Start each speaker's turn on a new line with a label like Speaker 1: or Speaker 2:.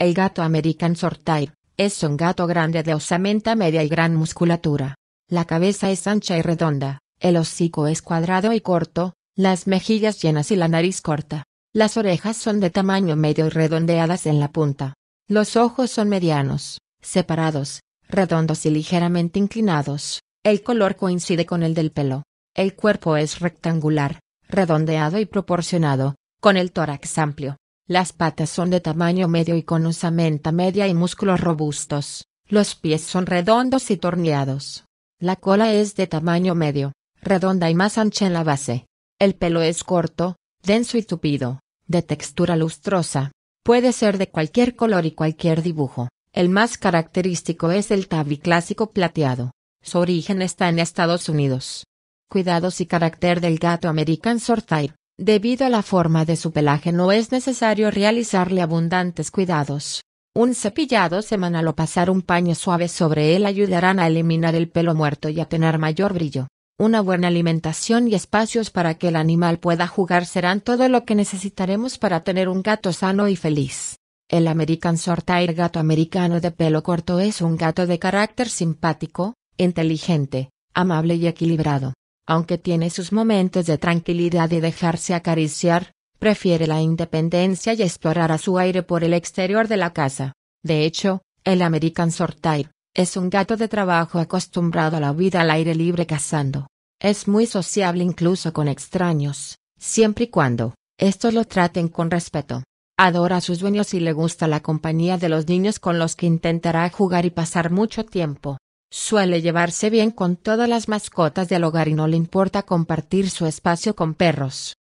Speaker 1: El gato American Shorthair es un gato grande de osamenta media y gran musculatura. La cabeza es ancha y redonda, el hocico es cuadrado y corto, las mejillas llenas y la nariz corta. Las orejas son de tamaño medio y redondeadas en la punta. Los ojos son medianos, separados, redondos y ligeramente inclinados. El color coincide con el del pelo. El cuerpo es rectangular, redondeado y proporcionado, con el tórax amplio. Las patas son de tamaño medio y con osamenta media y músculos robustos. Los pies son redondos y torneados. La cola es de tamaño medio, redonda y más ancha en la base. El pelo es corto, denso y tupido, de textura lustrosa. Puede ser de cualquier color y cualquier dibujo. El más característico es el tabi clásico plateado. Su origen está en Estados Unidos. Cuidados y carácter del gato American Shorthair. Debido a la forma de su pelaje no es necesario realizarle abundantes cuidados. Un cepillado semanal o pasar un paño suave sobre él ayudarán a eliminar el pelo muerto y a tener mayor brillo. Una buena alimentación y espacios para que el animal pueda jugar serán todo lo que necesitaremos para tener un gato sano y feliz. El American Shorthair gato americano de pelo corto es un gato de carácter simpático, inteligente, amable y equilibrado. Aunque tiene sus momentos de tranquilidad y dejarse acariciar, prefiere la independencia y explorar a su aire por el exterior de la casa. De hecho, el American Shorthair es un gato de trabajo acostumbrado a la vida al aire libre cazando. Es muy sociable incluso con extraños, siempre y cuando estos lo traten con respeto. Adora a sus dueños y le gusta la compañía de los niños con los que intentará jugar y pasar mucho tiempo. Suele llevarse bien con todas las mascotas del hogar y no le importa compartir su espacio con perros.